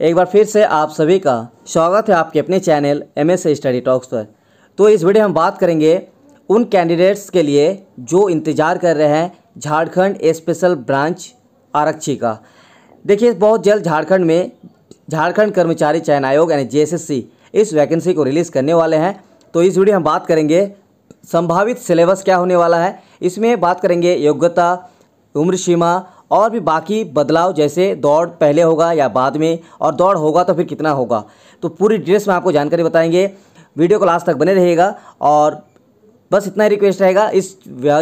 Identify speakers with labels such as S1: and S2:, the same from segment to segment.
S1: एक बार फिर से आप सभी का स्वागत है आपके अपने channel M S study talks पर तो इस वीडियो हम बात करेंगे उन कैंडिडेट्स के लिए जो इंतज़ार कर रहे हैं झारखंड स्पेशल ब्रांच आरक्षी का देखिए बहुत जल्द झारखंड में झारखंड कर्मचारी चयन आयोग यानी जे इस वैकेंसी को रिलीज़ करने वाले हैं तो इस वीडियो हम बात करेंगे संभावित सिलेबस क्या होने वाला है इसमें बात करेंगे योग्यता उम्र सीमा और भी बाकी बदलाव जैसे दौड़ पहले होगा या बाद में और दौड़ होगा तो फिर कितना होगा तो पूरी डिटेल्स में आपको जानकारी बताएंगे वीडियो को लास्ट तक बने रहेगा और बस इतना ही रिक्वेस्ट रहेगा इस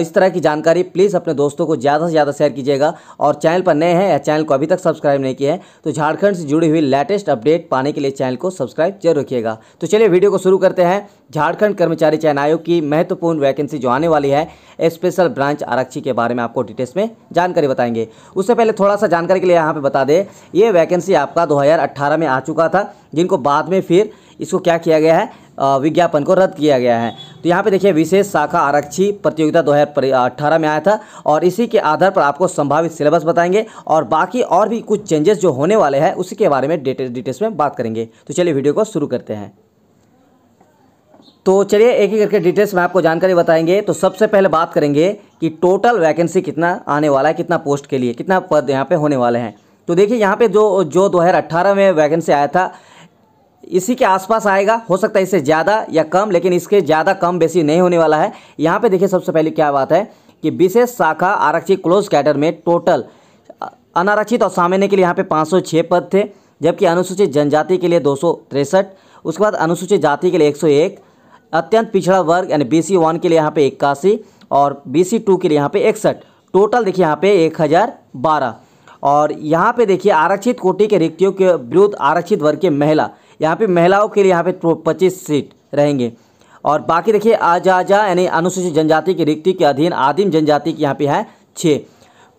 S1: इस तरह की जानकारी प्लीज़ अपने दोस्तों को ज़्यादा से ज़्यादा शेयर कीजिएगा और चैनल पर नए हैं या चैनल को अभी तक सब्सक्राइब नहीं किया है तो झारखंड से जुड़ी हुई लेटेस्ट अपडेट पाने के लिए चैनल को सब्सक्राइब जरूर रखिएगा तो चलिए वीडियो को शुरू करते हैं झारखंड कर्मचारी चयन आयोग की महत्वपूर्ण वैकेंसी जो आने वाली है स्पेशल ब्रांच आरक्षी के बारे में आपको डिटेल्स में जानकारी बताएंगे उससे पहले थोड़ा सा जानकारी के लिए यहाँ पर बता दें ये वैकेंसी आपका दो में आ चुका था जिनको बाद में फिर इसको क्या किया गया है विज्ञापन को रद्द किया गया है तो यहाँ पे देखिए विशेष शाखा आरक्षी प्रतियोगिता दो हज़ार में आया था और इसी के आधार पर आपको संभावित सिलेबस बताएंगे और बाकी और भी कुछ चेंजेस जो होने वाले हैं उसी के बारे में डिटेल्स में बात करेंगे तो चलिए वीडियो को शुरू करते हैं तो चलिए एक ही करके डिटेल्स में आपको जानकारी बताएंगे तो सबसे पहले बात करेंगे कि टोटल वैकेंसी कितना आने वाला है कितना पोस्ट के लिए कितना पद यहाँ पर होने वाले हैं तो देखिए यहाँ पे जो जो अट्ठारह में वैकेंसी आया था इसी के आसपास आएगा हो सकता है इससे ज़्यादा या कम लेकिन इसके ज़्यादा कम बेसी नहीं होने वाला है यहाँ पे देखिए सबसे पहले क्या बात है कि विशेष शाखा आरक्षित क्लोज कैडर में टोटल अनारक्षित और सामान्य के लिए यहाँ पे 506 पद थे जबकि अनुसूचित जनजाति के लिए दो उसके बाद अनुसूचित जाति के लिए एक अत्यंत पिछड़ा वर्ग यानी बी सी वन के लिए यहाँ पर इक्यासी और बी सी टू के लिए यहाँ पर इकसठ टोटल देखिए यहाँ पर एक हज़ार बारह और यहाँ पे देखिए आरक्षित कोटि के रिक्तियों के विरुद्ध आरक्षित वर्ग के महिला यहाँ पे महिलाओं के लिए यहाँ पे पच्चीस सीट रहेंगे और बाकी देखिए आजाजा यानी अनुसूचित जनजाति की रिक्ति के अधीन आदिम जनजाति की यहाँ पे है छः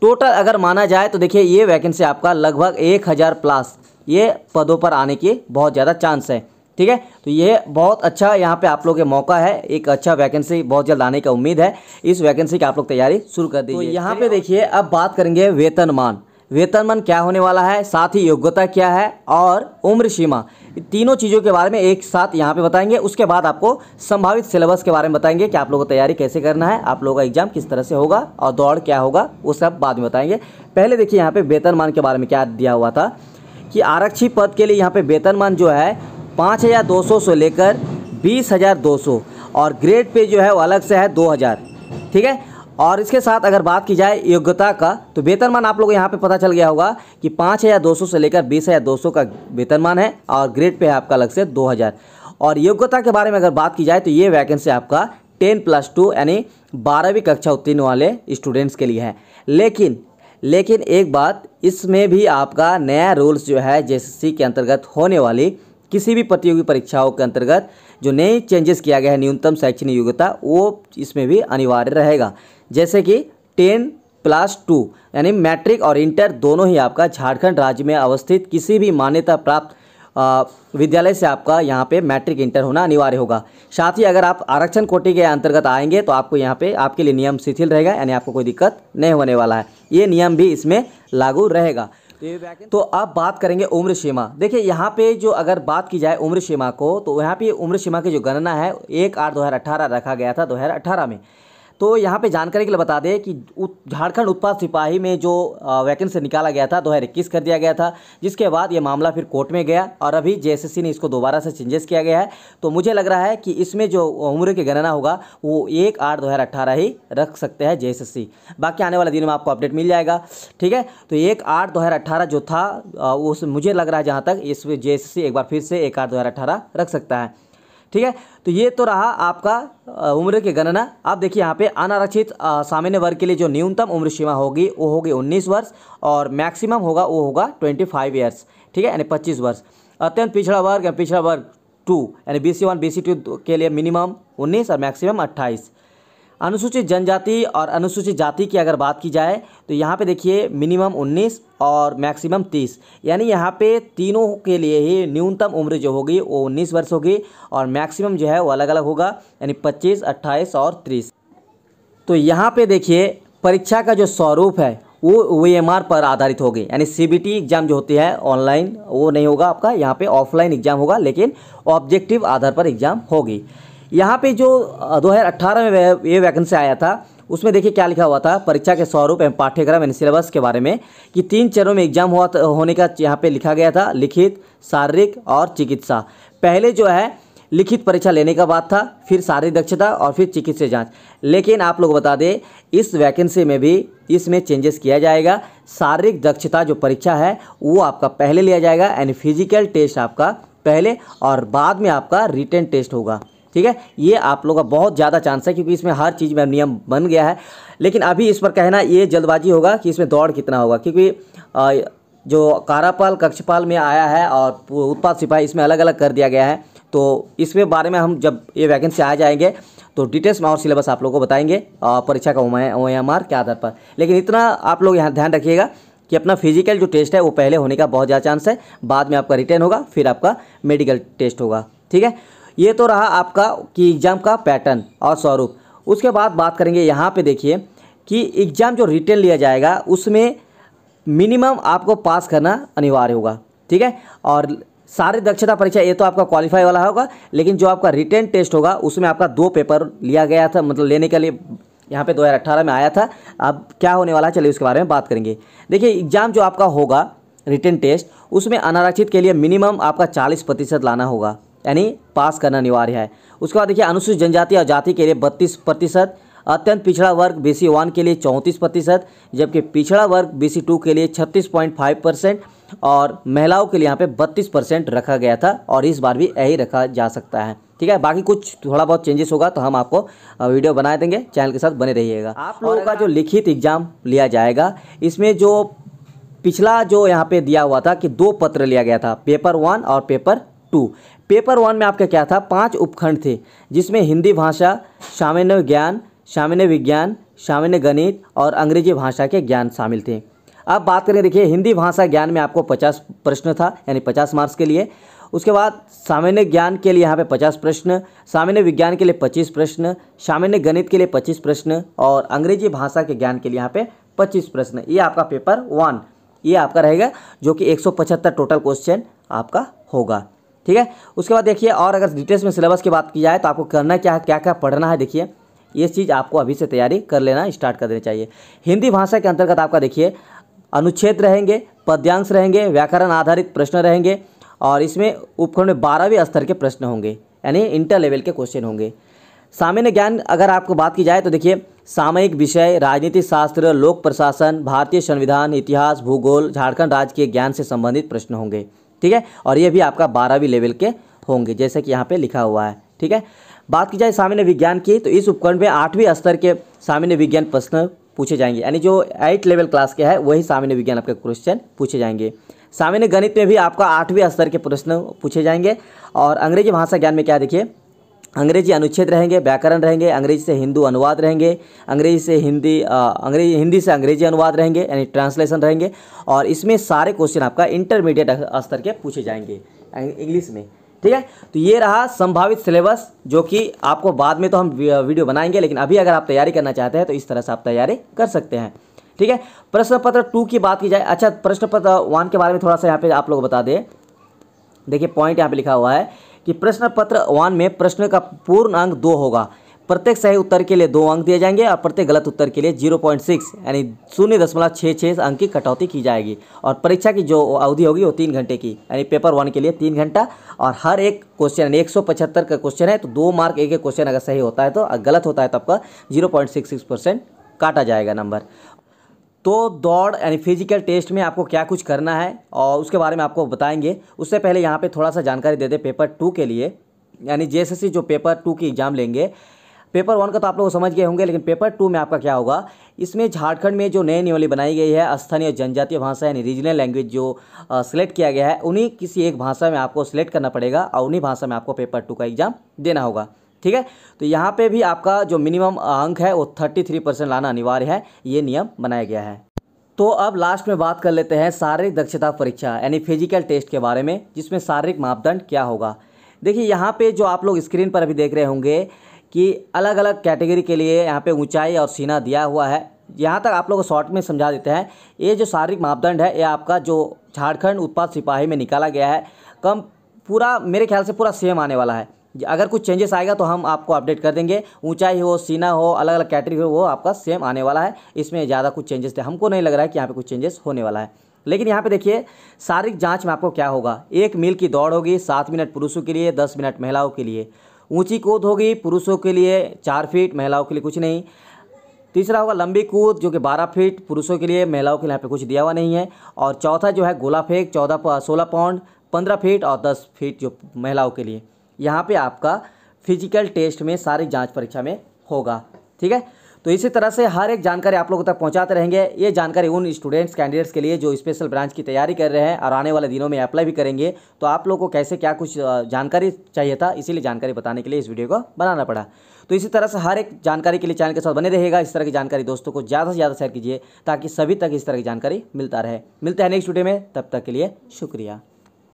S1: टोटल अगर माना जाए तो देखिए ये वैकेंसी आपका लगभग एक हज़ार प्लस ये पदों पर आने की बहुत ज़्यादा चांस है ठीक है तो ये बहुत अच्छा यहाँ पे आप लोग के मौका है एक अच्छा वैकेंसी बहुत जल्द आने का उम्मीद है इस वैकेंसी की आप लोग तैयारी शुरू कर तो दीजिए तो यहाँ पे देखिए अब बात करेंगे वेतनमान वेतनमान क्या होने वाला है साथ ही योग्यता क्या है और उम्र सीमा तीनों चीज़ों के बारे में एक साथ यहाँ पे बताएंगे उसके बाद आपको संभावित सिलेबस के बारे में बताएंगे कि आप लोगों को तैयारी कैसे करना है आप लोगों का एग्जाम किस तरह से होगा और दौड़ क्या होगा वो सब बाद में बताएंगे पहले देखिए यहाँ पर वेतनमान के बारे में क्या दिया हुआ था कि आरक्षी पद के लिए यहाँ पर वेतनमान जो है पाँच हज़ार दो सौ से लेकर बीस हज़ार दो सौ और ग्रेड पे जो है वो अलग से है दो हज़ार ठीक है और इसके साथ अगर बात की जाए योग्यता का तो वेतनमान आप लोग यहाँ पे पता चल गया होगा कि पाँच हज़ार दो सौ से लेकर बीस हज़ार दो सौ का वेतनमान है और ग्रेड पे है आपका अलग से दो हज़ार और योग्यता के बारे में अगर बात की जाए तो ये वैकेंसी आपका टेन प्लस टू यानी बारहवीं कक्षा उत्तीर्ण वाले स्टूडेंट्स के लिए है लेकिन लेकिन एक बात इसमें भी आपका नया रूल्स जो है जे के अंतर्गत होने वाली किसी भी प्रतियोगी परीक्षाओं के अंतर्गत जो नए चेंजेस किया गया है न्यूनतम शैक्षणिक योग्यता वो इसमें भी अनिवार्य रहेगा जैसे कि टेन प्लस टू यानी मैट्रिक और इंटर दोनों ही आपका झारखंड राज्य में अवस्थित किसी भी मान्यता प्राप्त विद्यालय से आपका यहाँ पे मैट्रिक इंटर होना अनिवार्य होगा साथ ही अगर आप आरक्षण कोटि के अंतर्गत आएंगे तो आपको यहाँ पे आपके लिए नियम शिथिल रहेगा यानी आपको कोई दिक्कत नहीं होने वाला है ये नियम भी इसमें लागू रहेगा तो अब बात करेंगे उम्र सीमा देखिए यहाँ पे जो अगर बात की जाए उम्र सीमा को तो यहाँ पे उम्र सीमा की जो गणना है एक आठ दो हज़ार अठारह रखा गया था दो हज़ार अठारह में तो यहाँ पे जानकारी के लिए बता दें कि झारखंड उत्पाद सिपाही में जो वैकेंसी निकाला गया था दो हज़ार इक्कीस कर दिया गया था जिसके बाद ये मामला फिर कोर्ट में गया और अभी जे ने इसको दोबारा से चेंजेस किया गया है तो मुझे लग रहा है कि इसमें जो उम्र की गणना होगा वो एक आठ दो हज़ार अट्ठारह ही रख सकते हैं जे बाकी आने वाले दिन में आपको अपडेट मिल जाएगा ठीक है तो एक आठ दो हज़ार अट्ठारह जो था उस मुझे लग रहा है जहाँ तक इस जे एक बार फिर से एक आठ दो हज़ार अट्ठारह रख सकता है ठीक है तो ये तो रहा आपका उम्र की गणना आप देखिए यहाँ पे अनारक्षित सामान्य वर्ग के लिए जो न्यूनतम उम्र सीमा होगी वो होगी 19 वर्ष और मैक्सिमम होगा वो होगा 25 फाइव ईयर्स ठीक है यानी 25 वर्ष अत्यंत पिछड़ा वर्ग या पिछड़ा वर्ग टू यानी B C one B C two के लिए मिनिमम उन्नीस और मैक्सिमम अट्ठाईस अनुसूचित जनजाति और अनुसूचित जाति की अगर बात की जाए तो यहाँ पे देखिए मिनिमम 19 और मैक्सिमम 30 यानी यहाँ पे तीनों के लिए ही न्यूनतम उम्र जो होगी वो 19 वर्ष होगी और मैक्सिमम जो है वो अलग अलग होगा यानी 25, 28 और 30 तो यहाँ पे देखिए परीक्षा का जो स्वरूप है वो वी पर आधारित होगी यानी सी एग्ज़ाम जो होती है ऑनलाइन वो नहीं होगा आपका यहाँ पे ऑफलाइन एग्ज़ाम होगा लेकिन ऑब्जेक्टिव आधार पर एग्ज़ाम होगी यहाँ पे जो 2018 में ये वैकेंसी आया था उसमें देखिए क्या लिखा हुआ था परीक्षा के स्वरूप एवं पाठ्यक्रम एंड सिलेबस के बारे में कि तीन चरणों में एग्जाम हुआ होने का यहाँ पे लिखा गया था लिखित शारीरिक और चिकित्सा पहले जो है लिखित परीक्षा लेने का बात था फिर शारीरिक दक्षता और फिर चिकित्सा जाँच लेकिन आप लोग बता दें इस वैकेंसी में भी इसमें चेंजेस किया जाएगा शारीरिक दक्षता जो परीक्षा है वो आपका पहले लिया जाएगा यानी फिजिकल टेस्ट आपका पहले और बाद में आपका रिटर्न टेस्ट होगा ठीक है ये आप लोग का बहुत ज़्यादा चांस है क्योंकि इसमें हर चीज़ में नियम बन गया है लेकिन अभी इस पर कहना ये जल्दबाजी होगा कि इसमें दौड़ कितना होगा क्योंकि जो कारापाल कक्षपाल में आया है और उत्पाद सिपाही इसमें अलग अलग कर दिया गया है तो इसमें बारे में हम जब ये वैकेंसी आ जाएंगे तो डिटेल्स में और सिलेबस आप लोगों को बताएंगे परीक्षा का ओ एम आर के आधार पर लेकिन इतना आप लोग यहाँ ध्यान रखिएगा कि अपना फिजिकल जो टेस्ट है वो पहले होने का बहुत ज़्यादा चांस है बाद में आपका रिटर्न होगा फिर आपका मेडिकल टेस्ट होगा ठीक है ये तो रहा आपका कि एग्ज़ाम का पैटर्न और स्वरूप उसके बाद बात करेंगे यहाँ पे देखिए कि एग्ज़ाम जो रिटेन लिया जाएगा उसमें मिनिमम आपको पास करना अनिवार्य होगा ठीक है और सारी दक्षता परीक्षा ये तो आपका क्वालिफाई वाला होगा लेकिन जो आपका रिटर्न टेस्ट होगा उसमें आपका दो पेपर लिया गया था मतलब लेने के लिए यहाँ पे 2018 में आया था अब क्या होने वाला है चलिए उसके बारे में बात करेंगे देखिए एग्ज़ाम जो आपका होगा रिटर्न टेस्ट उसमें अनारक्षित के लिए मिनिमम आपका चालीस प्रतिशत लाना होगा यानी पास करना अनिवार्य है उसके बाद देखिए अनुसूचित जनजाति और जाति के लिए बत्तीस प्रतिशत अत्यंत पिछड़ा वर्ग बी सी वन के लिए चौंतीस प्रतिशत जबकि पिछड़ा वर्ग बी सी टू के लिए छत्तीस पॉइंट फाइव परसेंट और महिलाओं के लिए यहाँ पे बत्तीस परसेंट रखा गया था और इस बार भी यही रखा जा सकता है ठीक है बाकी कुछ थोड़ा बहुत चेंजेस होगा तो हम आपको वीडियो बनाए देंगे चैनल के साथ बने रहिएगा आप लोगों का जो लिखित एग्जाम लिया जाएगा इसमें जो पिछला जो यहाँ पे दिया हुआ था कि दो पत्र लिया गया था पेपर वन और पेपर टू पेपर वन में आपका क्या था पांच उपखंड थे जिसमें हिंदी भाषा सामान्य ज्ञान सामान्य विज्ञान सामान्य गणित और अंग्रेजी भाषा के ज्ञान शामिल थे अब बात करें देखिए हिंदी भाषा ज्ञान में आपको पचास प्रश्न था यानी पचास मार्क्स के लिए उसके बाद सामान्य ज्ञान के लिए यहाँ पे पचास प्रश्न सामान्य विज्ञान के लिए पच्चीस प्रश्न सामान्य गणित के लिए पच्चीस प्रश्न और अंग्रेजी भाषा के ज्ञान के लिए यहाँ पे पच्चीस प्रश्न ये आपका पेपर वन ये आपका रहेगा जो कि एक टोटल क्वेश्चन आपका होगा ठीक है उसके बाद देखिए और अगर डिटेल्स में सिलेबस की बात की जाए तो आपको करना क्या है क्या क्या पढ़ना है देखिए ये चीज़ आपको अभी से तैयारी कर लेना स्टार्ट कर देनी चाहिए हिंदी भाषा के अंतर्गत आपका देखिए अनुच्छेद रहेंगे पद्यांश रहेंगे व्याकरण आधारित प्रश्न रहेंगे और इसमें उपखंड में बारहवें स्तर के प्रश्न होंगे यानी इंटर लेवल के क्वेश्चन होंगे सामान्य ज्ञान अगर आपको बात की जाए तो देखिए सामयिक विषय राजनीति शास्त्र लोक प्रशासन भारतीय संविधान इतिहास भूगोल झारखंड राज्य के ज्ञान से संबंधित प्रश्न होंगे ठीक है और ये भी आपका बारहवीं लेवल के होंगे जैसे कि यहाँ पर लिखा हुआ है ठीक है बात की जाए सामान्य विज्ञान की तो इस उपकरण में आठवीं स्तर के सामान्य विज्ञान प्रश्न पूछे जाएंगे यानी जो एट लेवल क्लास के है वही सामान्य विज्ञान आपके क्वेश्चन पूछे जाएंगे सामान्य गणित में भी आपका आठवीं स्तर के प्रश्न पूछे जाएंगे और अंग्रेजी भाषा ज्ञान में क्या देखिए अंग्रेजी अनुच्छेद रहेंगे व्याकरण रहेंगे अंग्रेजी से हिंदू अनुवाद रहेंगे अंग्रेजी से हिंदी अंग्रेजी हिंदी से अंग्रेजी अनुवाद रहेंगे यानी ट्रांसलेशन रहेंगे और इसमें सारे क्वेश्चन आपका इंटरमीडिएट स्तर के पूछे जाएंगे इंग्लिश में ठीक है तो ये रहा संभावित सिलेबस जो कि आपको बाद में तो हम वीडियो बनाएंगे लेकिन अभी अगर आप तैयारी करना चाहते हैं तो इस तरह से आप तैयारी कर सकते हैं ठीक है प्रश्न पत्र टू की बात की जाए अच्छा प्रश्न पत्र वन के बारे में थोड़ा सा यहाँ पे आप लोग बता दें देखिए पॉइंट यहाँ पे लिखा हुआ है कि प्रश्न पत्र वन में प्रश्न का पूर्ण अंक दो होगा प्रत्येक सही उत्तर के लिए दो अंक दिए जाएंगे और प्रत्येक गलत उत्तर के लिए जीरो पॉइंट सिक्स यानी शून्य दशमलव छः छः अंक की कटौती की जाएगी और परीक्षा की जो अवधि होगी वो तीन घंटे की यानी पेपर वन के लिए तीन घंटा और हर एक क्वेश्चन यानी एक सौ पचहत्तर का क्वेश्चन है तो दो मार्क एक एक क्वेश्चन अगर सही होता है तो गलत होता है तो आपका zero point six six percent काटा जाएगा नंबर तो दौड़ यानी फिजिकल टेस्ट में आपको क्या कुछ करना है और उसके बारे में आपको बताएंगे उससे पहले यहाँ पे थोड़ा सा जानकारी दे दें पेपर टू के लिए यानी जे जो पेपर टू की एग्ज़ाम लेंगे पेपर वन का तो आप लोग समझ गए होंगे लेकिन पेपर टू में आपका क्या होगा इसमें झारखंड में जो नए नियमावली बनाई गई है स्थानीय जनजातीय भाषा यानी रीजनल लैंग्वेज जो सिलेक्ट किया गया है उन्हीं किसी एक भाषा में आपको सिलेक्ट करना पड़ेगा और उन्हीं भाषा में आपको पेपर टू का एग्ज़ाम देना होगा ठीक है तो यहाँ पे भी आपका जो मिनिमम अंक है वो थर्टी थ्री परसेंट लाना अनिवार्य है ये नियम बनाया गया है तो अब लास्ट में बात कर लेते हैं शारीरिक दक्षता परीक्षा यानी फिजिकल टेस्ट के बारे में जिसमें शारीरिक मापदंड क्या होगा देखिए यहाँ पे जो आप लोग स्क्रीन पर अभी देख रहे होंगे कि अलग अलग कैटेगरी के लिए यहाँ पे ऊंचाई और सीना दिया हुआ है यहाँ तक आप लोग शॉर्ट में समझा देते हैं ये जो शारीरिक मापदंड है ये आपका जो झारखंड उत्पाद सिपाही में निकाला गया है कम पूरा मेरे ख्याल से पूरा सेम आने वाला है अगर कुछ चेंजेस आएगा तो हम आपको अपडेट कर देंगे ऊंचाई हो सीना हो अलग अलग कैटेगरी हो वो आपका सेम आने वाला है इसमें ज़्यादा कुछ चेंजेस थे हमको नहीं लग रहा है कि यहाँ पे कुछ चेंजेस होने वाला है लेकिन यहाँ पे देखिए शारीरिक जांच में आपको क्या होगा एक मील की दौड़ होगी सात मिनट पुरुषों के लिए दस मिनट महिलाओं के लिए ऊँची कूद होगी पुरुषों के लिए चार फीट महिलाओं के लिए कुछ नहीं तीसरा होगा लंबी कूद जो कि 12 फीट पुरुषों के लिए महिलाओं के लिए यहाँ पे कुछ दिया हुआ नहीं है और चौथा जो है गोला फेंक चौदह सोलह पाउंड पंद्रह फीट और दस फीट जो महिलाओं के लिए यहाँ पे आपका फिजिकल टेस्ट में सारी जांच परीक्षा में होगा ठीक है तो इसी तरह से हर एक जानकारी आप लोगों तक पहुंचाते रहेंगे ये जानकारी उन स्टूडेंट्स कैंडिडेट्स के लिए जो स्पेशल ब्रांच की तैयारी कर रहे हैं और आने वाले दिनों में अप्लाई भी करेंगे तो आप लोगों को कैसे क्या कुछ जानकारी चाहिए था इसीलिए जानकारी बताने के लिए इस वीडियो को बनाना पड़ा तो इसी तरह से हर एक जानकारी के लिए चैनल के साथ बने रहेगा इस तरह की जानकारी दोस्तों को ज़्यादा से ज़्यादा शेयर कीजिए ताकि सभी तक इस तरह की जानकारी मिलता रहे मिलते हैं नेक्स्ट वीडियो में तब तक के लिए शुक्रिया